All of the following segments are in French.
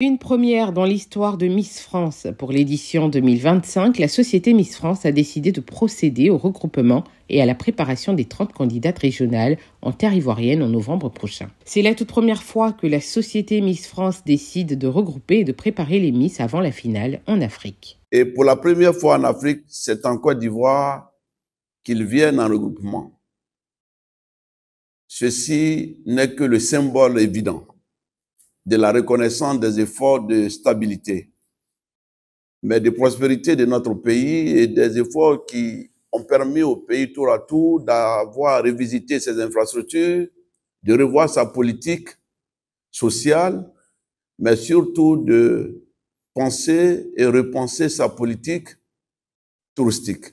Une première dans l'histoire de Miss France. Pour l'édition 2025, la société Miss France a décidé de procéder au regroupement et à la préparation des 30 candidates régionales en terre ivoirienne en novembre prochain. C'est la toute première fois que la société Miss France décide de regrouper et de préparer les Miss avant la finale en Afrique. Et pour la première fois en Afrique, c'est en Côte d'Ivoire qu'ils viennent en regroupement. Ceci n'est que le symbole évident de la reconnaissance des efforts de stabilité, mais de prospérité de notre pays et des efforts qui ont permis au pays tour à tour d'avoir revisité ses infrastructures, de revoir sa politique sociale, mais surtout de penser et repenser sa politique touristique.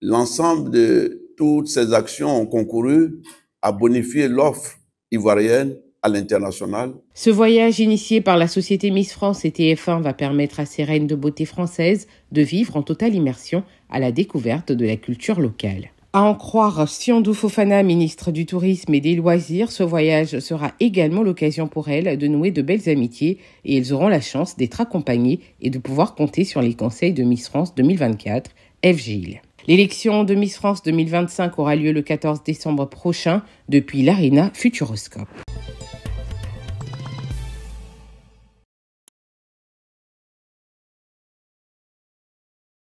L'ensemble de toutes ces actions ont concouru à bonifier l'offre ivoirienne à l'international. Ce voyage initié par la société Miss France et TF1 va permettre à ces reines de beauté françaises de vivre en totale immersion à la découverte de la culture locale. À en croire Siandou Fofana, ministre du Tourisme et des Loisirs, ce voyage sera également l'occasion pour elles de nouer de belles amitiés et elles auront la chance d'être accompagnées et de pouvoir compter sur les conseils de Miss France 2024, FGIL. L'élection de Miss France 2025 aura lieu le 14 décembre prochain depuis l'Arena Futuroscope.